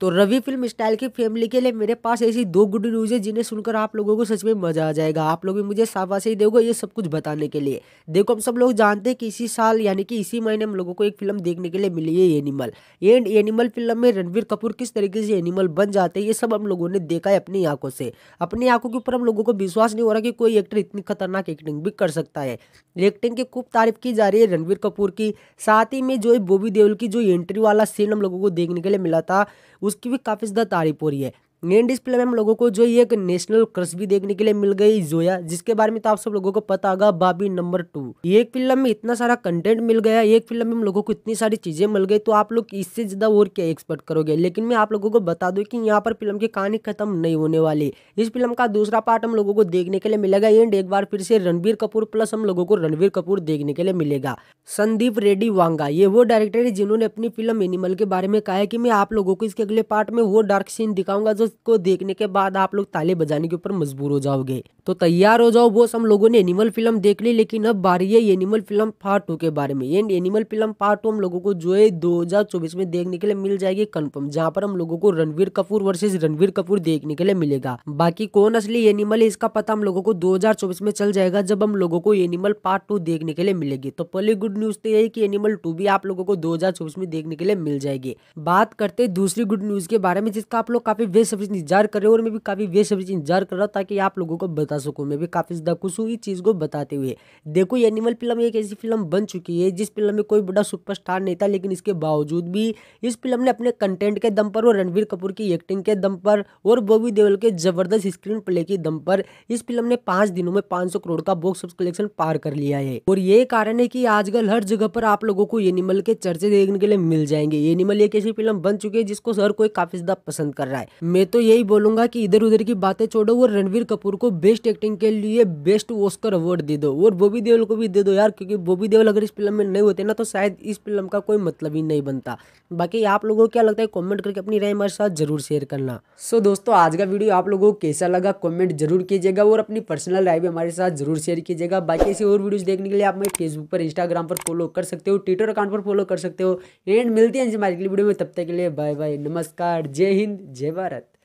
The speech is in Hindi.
तो रवि फिल्म स्टाइल की फैमिली के लिए मेरे पास ऐसी दो गुड न्यूज़ है जिन्हें सुनकर आप लोगों को सच में मज़ा आ जाएगा आप लोग भी मुझे ही दोगे ये सब कुछ बताने के लिए देखो हम सब लोग जानते हैं कि इसी साल यानी कि इसी महीने हम लोगों को एक फिल्म देखने के लिए मिली है एनिमल एंड एनिमल फिल्म में रणवीर कपूर किस तरीके से एनिमल बन जाते हैं ये सब हम लोगों ने देखा है अपनी आंखों से अपनी आंखों के ऊपर हम लोगों को विश्वास नहीं हो रहा कि कोई एक्टर इतनी खतरनाक एक्टिंग भी कर सकता है एक्टिंग की खूब तारीफ की जा रही है रणवीर कपूर की साथ ही में जो बोबी देवल की जो एंट्री वाला सीन हम लोगों को देखने के लिए मिला था उसकी भी काफ़ी ज़्यादा तारीफ हो रही है मेन डिस्प्ले में हम लोगों को जो ये एक नेशनल क्रश भी देखने के लिए मिल गई जोया जिसके बारे में तो आप सब लोगों को पता होगा बाबी नंबर टू ये फिल्म में इतना सारा कंटेंट मिल गया एक फिल्म में हम लोगों को इतनी सारी चीजें मिल गई तो आप लोग इससे ज्यादा और क्या एक्सपेक्ट करोगे लेकिन मैं आप लोगों को बता दू की यहाँ पर फिल्म की कहानी खत्म नहीं होने वाली इस फिल्म का दूसरा पार्ट हम लोगों को देखने के लिए मिलेगा एंड एक बार फिर से रणबीर कपूर प्लस हम लोगों को रणबीर कपूर देखने के लिए मिलेगा संदीप रेड्डी वांगा ये वो डायरेक्टर है जिन्होंने अपनी फिल्म एनिमल के बारे में कहा है कि मैं आप लोगों को इसके अगले पार्ट में वो डार्क सीन दिखाऊंगा जो को देखने के बाद आप लोग ताले बजाने के ऊपर मजबूर हो जाओगे तो तैयार हो जाओ बोस हम लोगों ने एनिमल फिल्म देख ली लेकिन अब बारी है एनिमल फिल्म पार्ट टू के बारे में and Animal film part two हम लोगों को जो है 2024 में देखने के लिए मिल जाएगी कंफर्म जहाँ पर हम लोगों को रणवीर कपूर वर्सेज रणवीर कपूर देखने के लिए मिलेगा बाकी कौन असली एनिमल है इसका पता हम लोगों को दो में चल जाएगा जब हम लोगों को एनिमल पार्ट टू देखने के लिए मिलेगी तो पहली गुड न्यूज तो यही की एनिमल टू भी आप लोगों को दो में देखने के लिए मिल जाएगी बात करते दूसरी गुड न्यूज के बारे में जिसका आप लोग काफी बेस बेसब्री इंतजार कर रहे हो और मैं भी काफ़ी बेसब्री इंतजार कर रहा हूँ ताकि आप लोगों को बता सकूँ मैं भी काफ़ी ज़्यादा खुश हूँ इस चीज़ को बताते हुए देखो ये एनिमल फिल्म एक ऐसी फिल्म बन चुकी है जिस फिल्म में कोई बड़ा सुपरस्टार नहीं था लेकिन इसके बावजूद भी इस फिल्म ने अपने कंटेंट के दम पर और रणवीर कपूर की एक्टिंग के दम पर और बॉबी देवल के ज़बरदस्त स्क्रीन प्ले के दम पर इस फिल्म ने पाँच दिनों में पाँच करोड़ का बॉक्स ऑफिस कलेक्शन पार कर लिया है और ये कारण है कि आजकल हर जगह पर आप लोगों को एनिमल के चर्चे देखने के लिए मिल जाएंगे एनिमल एक ऐसी फिल्म बन चुकी है जिसको हर कोई काफी ज्यादा पसंद कर रहा है मैं मैं तो यही बोलूंगा कि इधर उधर की बातें छोड़ो और रणवीर कपूर को बेस्ट एक्टिंग के लिए बेस्ट ओस्कर अवार्ड दे दो और बॉबी देवल को भी दे दो यार क्योंकि बॉबी देवल अगर इस फिल्म में नहीं होते ना तो शायद इस फिल्म का कोई मतलब ही नहीं बनता बाकी आप लोगों को क्या लगता है कॉमेंट करके अपनी राय हमारे साथ जरूर शेयर करना सो दोस्तों आज का वीडियो आप लोगों को कैसा लगा कॉमेंट जरूर कीजिएगा और अपनी पर्सनल राय भी हमारे साथ जरूर शेयर कीजिएगा बाकी ऐसी और वीडियोज देखने के लिए आप मेरे फेसबुक पर इंस्टाग्राम पर फॉलो कर सकते हो ट्विटर अकाउंट पर फॉलो कर सकते हो एंड है जी हमारे वीडियो में तब तक के लिए बाय बाय नमस्कार जय हिंद जय भारत